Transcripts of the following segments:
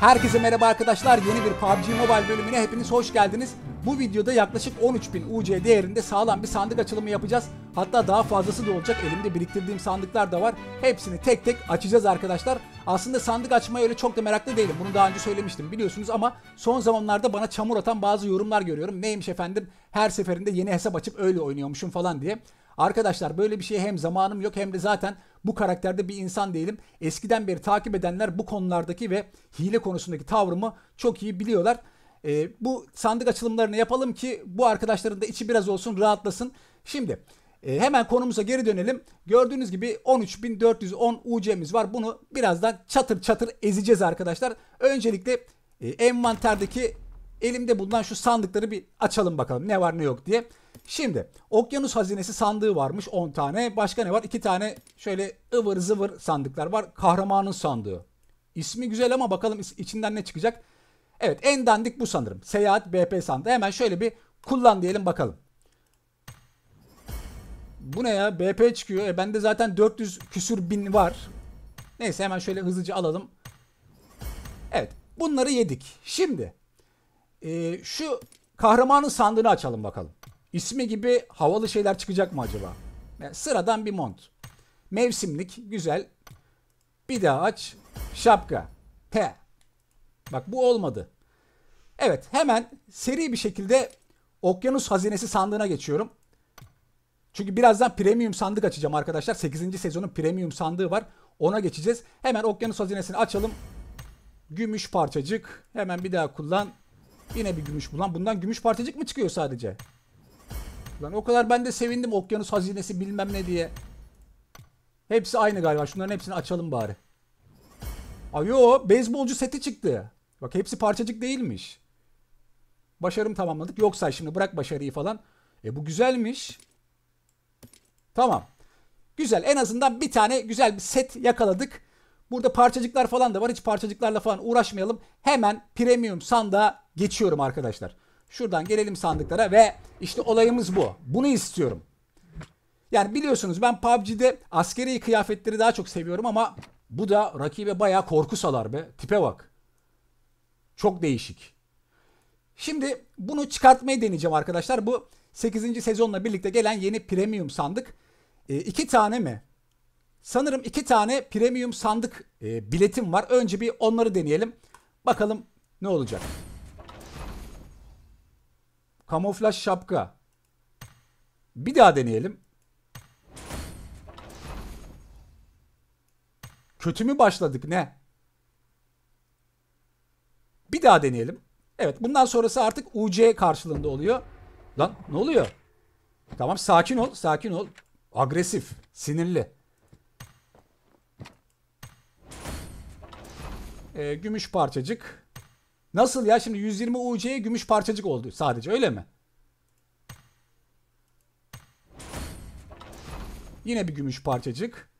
Herkese merhaba arkadaşlar. Yeni bir PUBG Mobile bölümüne hepiniz hoş geldiniz. Bu videoda yaklaşık 13.000 UC değerinde sağlam bir sandık açılımı yapacağız. Hatta daha fazlası da olacak. Elimde biriktirdiğim sandıklar da var. Hepsini tek tek açacağız arkadaşlar. Aslında sandık açmaya öyle çok da meraklı değilim. Bunu daha önce söylemiştim biliyorsunuz ama son zamanlarda bana çamur atan bazı yorumlar görüyorum. Neymiş efendim her seferinde yeni hesap açıp öyle oynuyormuşum falan diye. Arkadaşlar böyle bir şey hem zamanım yok hem de zaten bu karakterde bir insan değilim. Eskiden beri takip edenler bu konulardaki ve hile konusundaki tavrımı çok iyi biliyorlar. E, bu sandık açılımlarını yapalım ki bu arkadaşların da içi biraz olsun rahatlasın. Şimdi e, hemen konumuza geri dönelim. Gördüğünüz gibi 13.410 UC'miz var. Bunu birazdan çatır çatır ezeceğiz arkadaşlar. Öncelikle e, envanterdeki elimde bulunan şu sandıkları bir açalım bakalım ne var ne yok diye. Şimdi okyanus hazinesi sandığı varmış 10 tane. Başka ne var? 2 tane şöyle ıvır zıvır sandıklar var. Kahramanın sandığı. İsmi güzel ama bakalım içinden ne çıkacak. Evet en dandik bu sanırım. Seyahat BP sandığı. Hemen şöyle bir kullan diyelim bakalım. Bu ne ya? BP çıkıyor. E bende zaten 400 küsür bin var. Neyse hemen şöyle hızlıca alalım. Evet. Bunları yedik. Şimdi e, şu kahramanın sandığını açalım bakalım. İsmi gibi havalı şeyler çıkacak mı acaba? Yani e, sıradan bir mont. Mevsimlik, güzel. Bir daha aç. Şapka. T. Bak bu olmadı. Evet hemen seri bir şekilde Okyanus Hazinesi sandığına geçiyorum. Çünkü birazdan premium sandık açacağım arkadaşlar. 8. sezonun premium sandığı var. Ona geçeceğiz. Hemen Okyanus Hazinesini açalım. Gümüş parçacık. Hemen bir daha kullan. Yine bir gümüş bulan. Bundan gümüş parçacık mı çıkıyor sadece? Lan o kadar ben de sevindim okyanus hazinesi bilmem ne diye. Hepsi aynı galiba. Şunların hepsini açalım bari. Ayo beyzbolcu seti çıktı. Bak hepsi parçacık değilmiş. Başarım tamamladık. Yoksa şimdi bırak başarıyı falan. E bu güzelmiş. Tamam. Güzel. En azından bir tane güzel bir set yakaladık. Burada parçacıklar falan da var. Hiç parçacıklarla falan uğraşmayalım. Hemen premium sanda geçiyorum arkadaşlar. Şuradan gelelim sandıklara ve işte olayımız bu. Bunu istiyorum. Yani biliyorsunuz ben PUBG'de askeri kıyafetleri daha çok seviyorum ama bu da rakibe bayağı korku salar be. Tipe bak. Çok değişik. Şimdi bunu çıkartmayı deneyeceğim arkadaşlar. Bu 8. sezonla birlikte gelen yeni premium sandık. E, iki tane mi? Sanırım iki tane premium sandık e, biletim var. Önce bir onları deneyelim. Bakalım ne olacak. Kamuflaj şapka. Bir daha deneyelim. Kötü mü başladık ne? Bir daha deneyelim. Evet bundan sonrası artık UC karşılığında oluyor. Lan ne oluyor? Tamam sakin ol sakin ol. Agresif sinirli. Ee, gümüş parçacık. Nasıl ya şimdi 120 UC'ye gümüş parçacık oldu sadece öyle mi? Yine bir gümüş parçacık.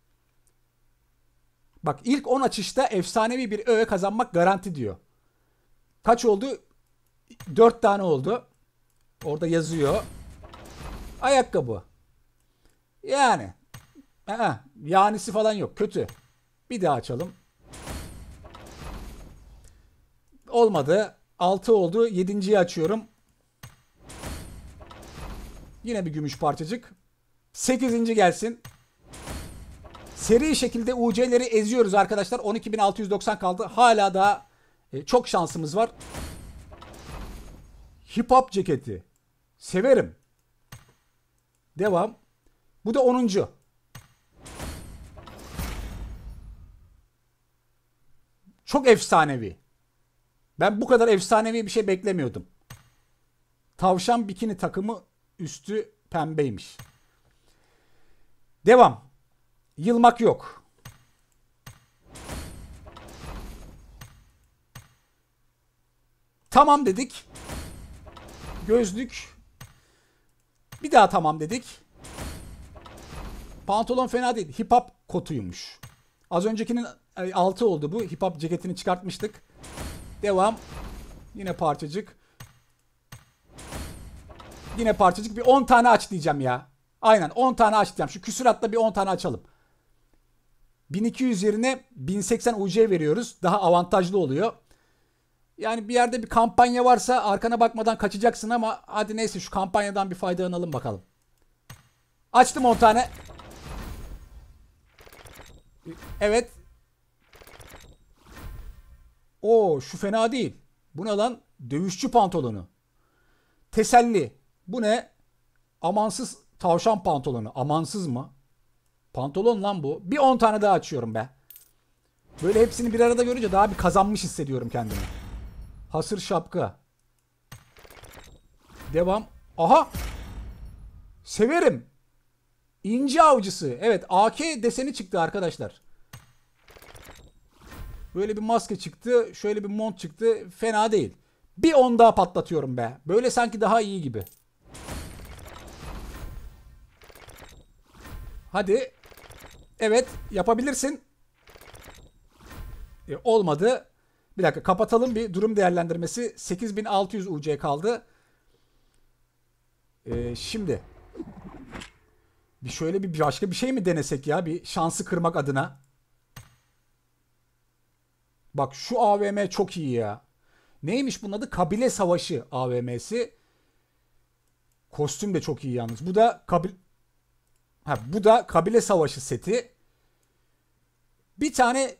Bak ilk 10 açışta efsanevi bir öğe kazanmak garanti diyor. Kaç oldu? 4 tane oldu. Orada yazıyor. Ayakkabı. Yani. Ee, yanisi falan yok. Kötü. Bir daha açalım. Olmadı. 6 oldu. 7.yi açıyorum. Yine bir gümüş parçacık. 8. gelsin. Seri şekilde UC'leri eziyoruz arkadaşlar. 12.690 kaldı. Hala da e, çok şansımız var. Hip hop ceketi. Severim. Devam. Bu da 10. Çok efsanevi. Ben bu kadar efsanevi bir şey beklemiyordum. Tavşan bikini takımı üstü pembeymiş. Devam. Yılmak yok. Tamam dedik. Gözlük. Bir daha tamam dedik. Pantolon fena değil. Hip hop kotuymuş. Az öncekinin altı oldu bu. Hip hop ceketini çıkartmıştık. Devam. Yine parçacık. Yine parçacık. Bir 10 tane aç diyeceğim ya. Aynen 10 tane aç diyeceğim. Şu küsüratta bir 10 tane açalım. 1200 yerine 1080 UC veriyoruz. Daha avantajlı oluyor. Yani bir yerde bir kampanya varsa arkana bakmadan kaçacaksın ama hadi neyse şu kampanyadan bir faydalanalım bakalım. Açtım 10 tane. Evet. O şu fena değil. Bu ne lan? Dövüşçü pantolonu. Teselli. Bu ne? Amansız tavşan pantolonu. Amansız mı? Pantolon lan bu. Bir 10 tane daha açıyorum be. Böyle hepsini bir arada görünce daha bir kazanmış hissediyorum kendimi. Hasır şapka. Devam. Aha! Severim. İnce avcısı. Evet AK deseni çıktı arkadaşlar. Böyle bir maske çıktı. Şöyle bir mont çıktı. Fena değil. Bir on daha patlatıyorum be. Böyle sanki daha iyi gibi. Hadi. Evet yapabilirsin. E, olmadı. Bir dakika kapatalım bir durum değerlendirmesi. 8600 UC kaldı. E, şimdi. Bir şöyle bir başka bir şey mi denesek ya? Bir şansı kırmak adına. Bak şu AVM çok iyi ya. Neymiş bunun adı? Kabile Savaşı AVM'si. Kostüm de çok iyi yalnız. Bu da kabil Ha bu da Kabile Savaşı seti. Bir tane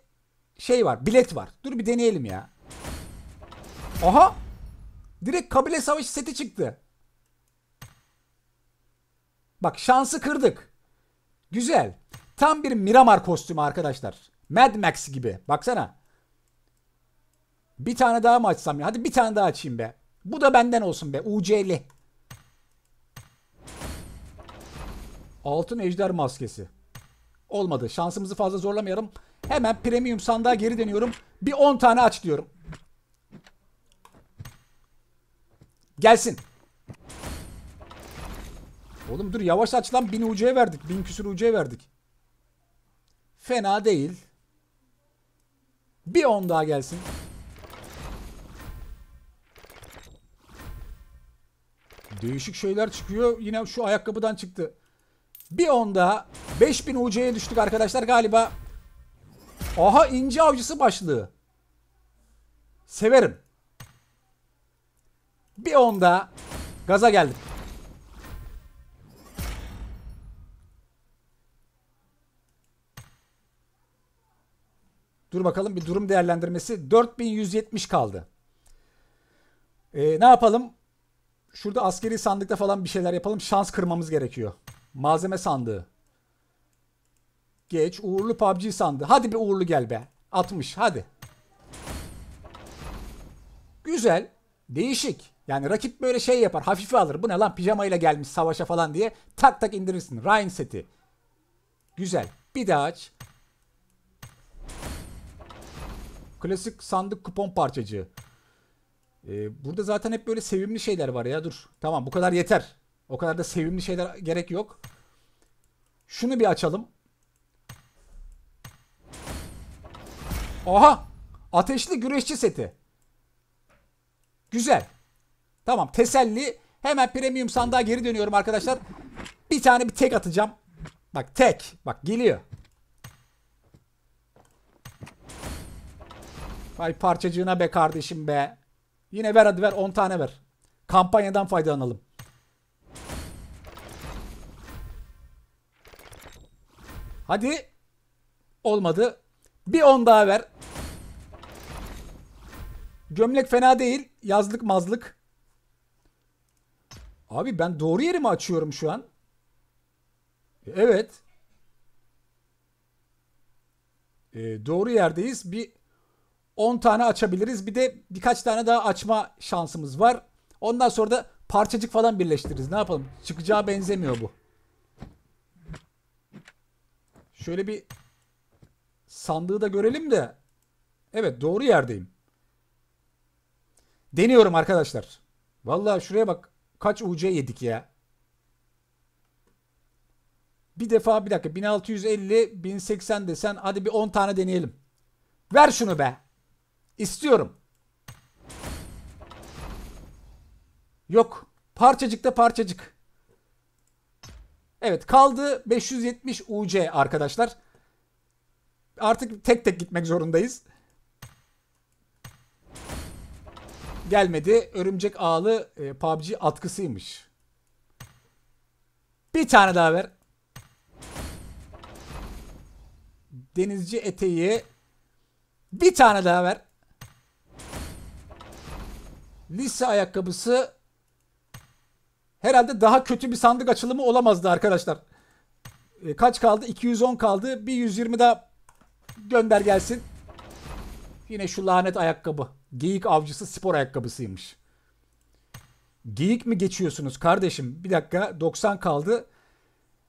şey var, bilet var. Dur bir deneyelim ya. Aha! Direkt Kabile Savaşı seti çıktı. Bak şansı kırdık. Güzel. Tam bir Miramar kostümü arkadaşlar. Mad Max gibi. Baksana. Bir tane daha mı açsam ya? Hadi bir tane daha açayım be. Bu da benden olsun be. UC'li. Altın ejder maskesi. Olmadı. Şansımızı fazla zorlamayalım. Hemen premium sandığa geri dönüyorum. Bir 10 tane aç diyorum. Gelsin. Oğlum dur yavaş aç lan. 1000 UC'ye verdik. 1000 küsür UC'ye verdik. Fena değil. Bir 10 daha gelsin. Değişik şeyler çıkıyor. Yine şu ayakkabıdan çıktı. Bir onda 5000 UC'ye düştük arkadaşlar galiba. Aha ince avcısı başlığı. Severim. Bir onda gaza geldim. Dur bakalım bir durum değerlendirmesi. 4170 kaldı. Ee, ne yapalım? Şurada askeri sandıkta falan bir şeyler yapalım. Şans kırmamız gerekiyor. Malzeme sandığı. Geç. Uğurlu PUBG sandığı. Hadi bir uğurlu gel be. 60 hadi. Güzel. Değişik. Yani rakip böyle şey yapar. Hafife alır. Bu ne lan pijamayla gelmiş savaşa falan diye. Tak tak indirirsin. Ryan seti. Güzel. Bir daha aç. Klasik sandık kupon parçacığı. Ee, burada zaten hep böyle sevimli şeyler var ya dur. Tamam bu kadar yeter. O kadar da sevimli şeyler gerek yok. Şunu bir açalım. Oha! Ateşli güreşçi seti. Güzel. Tamam teselli. Hemen premium sandığa geri dönüyorum arkadaşlar. Bir tane bir tek atacağım. Bak tek. Bak geliyor. Vay parçacığına be kardeşim be. Yine ver hadi ver 10 tane ver. Kampanyadan faydalanalım. Hadi. Olmadı. Bir 10 daha ver. Gömlek fena değil. Yazlık mazlık. Abi ben doğru yeri mi açıyorum şu an? E, evet. Ee, doğru yerdeyiz. Bir 10 tane açabiliriz. Bir de birkaç tane daha açma şansımız var. Ondan sonra da parçacık falan birleştiririz. Ne yapalım? Çıkacağı benzemiyor bu. Şöyle bir sandığı da görelim de. Evet doğru yerdeyim. Deniyorum arkadaşlar. Vallahi şuraya bak. Kaç UC yedik ya. Bir defa bir dakika 1650 1080 desen hadi bir 10 tane deneyelim. Ver şunu be. İstiyorum. Yok. Parçacık da parçacık. Evet kaldı 570 UC arkadaşlar. Artık tek tek gitmek zorundayız. Gelmedi. Örümcek ağlı e, PUBG atkısıymış. Bir tane daha ver. Denizci eteği. Bir tane daha ver lise ayakkabısı herhalde daha kötü bir sandık açılımı olamazdı arkadaşlar. E, kaç kaldı? 210 kaldı. Bir 120 daha gönder gelsin. Yine şu lanet ayakkabı. Geyik avcısı spor ayakkabısıymış. Geyik mi geçiyorsunuz kardeşim? Bir dakika 90 kaldı.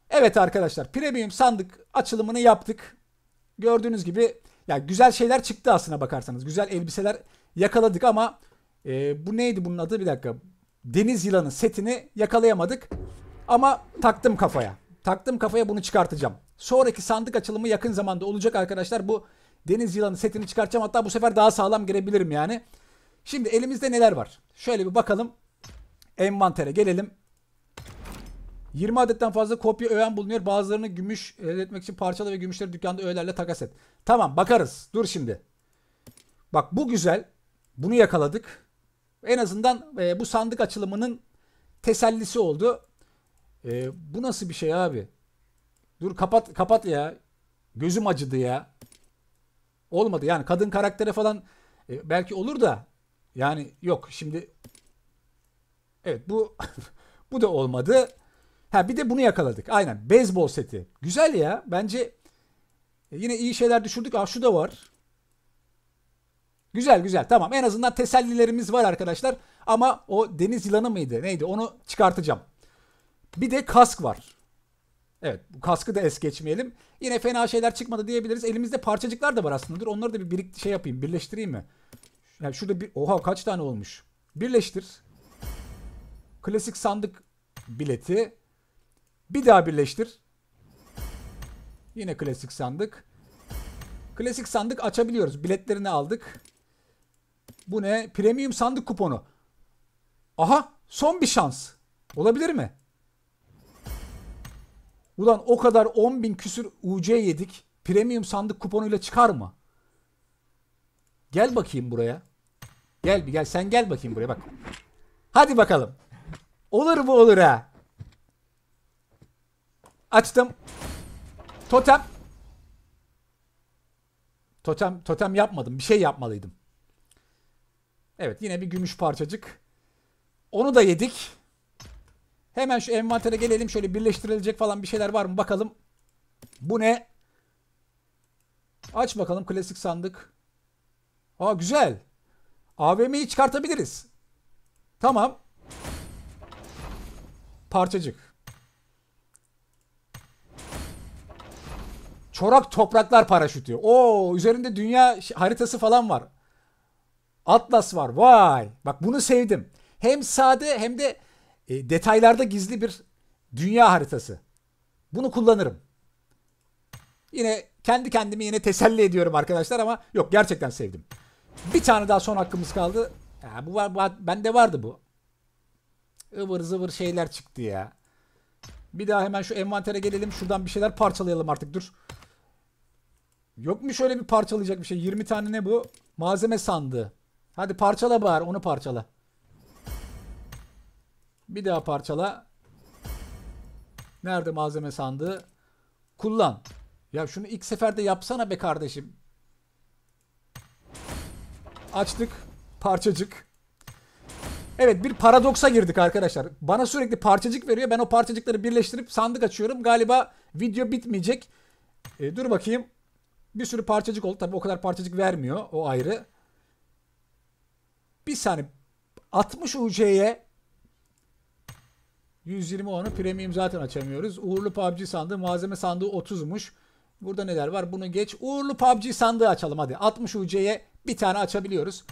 Evet arkadaşlar premium sandık açılımını yaptık. Gördüğünüz gibi ya güzel şeyler çıktı aslına bakarsanız. Güzel elbiseler yakaladık ama e, bu neydi bunun adı? Bir dakika. Deniz yılanı setini yakalayamadık. Ama taktım kafaya. Taktım kafaya bunu çıkartacağım. Sonraki sandık açılımı yakın zamanda olacak arkadaşlar. Bu deniz yılanı setini çıkartacağım. Hatta bu sefer daha sağlam girebilirim yani. Şimdi elimizde neler var? Şöyle bir bakalım. Envantere gelelim. 20 adetten fazla kopya öğen bulunuyor. Bazılarını gümüş elde etmek için parçalı ve gümüşleri dükkanda öğelerle takas et. Tamam bakarız. Dur şimdi. Bak bu güzel. Bunu yakaladık. En azından e, bu sandık açılımının tesellisi oldu. E, bu nasıl bir şey abi? Dur kapat kapat ya. Gözüm acıdı ya. Olmadı yani kadın karaktere falan e, belki olur da yani yok şimdi Evet bu bu da olmadı. Ha bir de bunu yakaladık. Aynen beyzbol seti. Güzel ya. Bence e, yine iyi şeyler düşürdük. Ah şu da var. Güzel güzel tamam en azından tesellilerimiz var arkadaşlar. Ama o deniz yılanı mıydı neydi onu çıkartacağım. Bir de kask var. Evet bu kaskı da es geçmeyelim. Yine fena şeyler çıkmadı diyebiliriz. Elimizde parçacıklar da var aslında. Dur onları da bir birik şey yapayım birleştireyim mi? Yani şurada bir oha kaç tane olmuş. Birleştir. Klasik sandık bileti. Bir daha birleştir. Yine klasik sandık. Klasik sandık açabiliyoruz. Biletlerini aldık. Bu ne? Premium sandık kuponu. Aha son bir şans. Olabilir mi? Ulan o kadar 10 bin küsür UC yedik. Premium sandık kuponuyla çıkar mı? Gel bakayım buraya. Gel bir gel sen gel bakayım buraya bak. Hadi bakalım. Olur mu olur ha. Açtım. Totem. Totem totem yapmadım. Bir şey yapmalıydım. Evet yine bir gümüş parçacık. Onu da yedik. Hemen şu envantere gelelim. Şöyle birleştirilecek falan bir şeyler var mı bakalım. Bu ne? Aç bakalım klasik sandık. Aa güzel. AVM'yi çıkartabiliriz. Tamam. Parçacık. Çorak topraklar paraşütü. Oo üzerinde dünya haritası falan var. Atlas var. Vay. Bak bunu sevdim. Hem sade hem de e, detaylarda gizli bir dünya haritası. Bunu kullanırım. Yine kendi kendimi yine teselli ediyorum arkadaşlar ama yok gerçekten sevdim. Bir tane daha son hakkımız kaldı. Ya bu var, bu, bende vardı bu. Ivır zıvır şeyler çıktı ya. Bir daha hemen şu envantere gelelim. Şuradan bir şeyler parçalayalım artık dur. Yok mu şöyle bir parçalayacak bir şey? 20 tane ne bu? Malzeme sandığı. Hadi parçala bari onu parçala. Bir daha parçala. Nerede malzeme sandığı? Kullan. Ya şunu ilk seferde yapsana be kardeşim. Açtık. Parçacık. Evet bir paradoksa girdik arkadaşlar. Bana sürekli parçacık veriyor. Ben o parçacıkları birleştirip sandık açıyorum. Galiba video bitmeyecek. E, dur bakayım. Bir sürü parçacık oldu. Tabii o kadar parçacık vermiyor. O ayrı bir saniye 60 UC'ye 120 onu premium zaten açamıyoruz. Uğurlu PUBG sandığı malzeme sandığı 30'muş. Burada neler var bunu geç. Uğurlu PUBG sandığı açalım hadi. 60 UC'ye bir tane açabiliyoruz.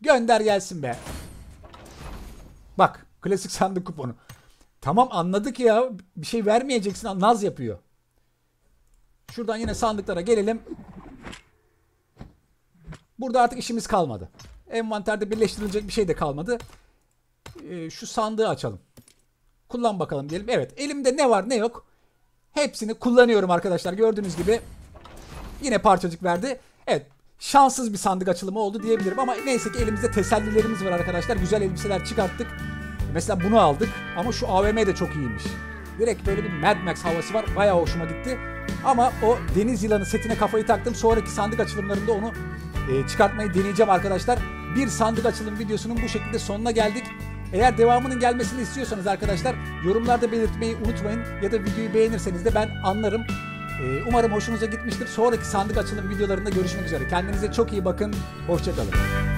Gönder gelsin be. Bak klasik sandık kuponu. Tamam anladık ya bir şey vermeyeceksin naz yapıyor. Şuradan yine sandıklara gelelim. Burada artık işimiz kalmadı. Envanterde birleştirilecek bir şey de kalmadı. Ee, şu sandığı açalım. Kullan bakalım diyelim. Evet elimde ne var ne yok. Hepsini kullanıyorum arkadaşlar. Gördüğünüz gibi yine parçacık verdi. Evet şanssız bir sandık açılımı oldu diyebilirim. Ama neyse ki elimizde tesellilerimiz var arkadaşlar. Güzel elbiseler çıkarttık. Mesela bunu aldık ama şu AVM de çok iyiymiş. Direkt böyle bir Mad Max havası var. Bayağı hoşuma gitti. Ama o deniz yılanı setine kafayı taktım. Sonraki sandık açılımlarında onu e, çıkartmayı deneyeceğim arkadaşlar bir sandık açılım videosunun bu şekilde sonuna geldik. Eğer devamının gelmesini istiyorsanız arkadaşlar yorumlarda belirtmeyi unutmayın ya da videoyu beğenirseniz de ben anlarım. Ee, umarım hoşunuza gitmiştir. Sonraki sandık açılım videolarında görüşmek üzere. Kendinize çok iyi bakın. Hoşçakalın.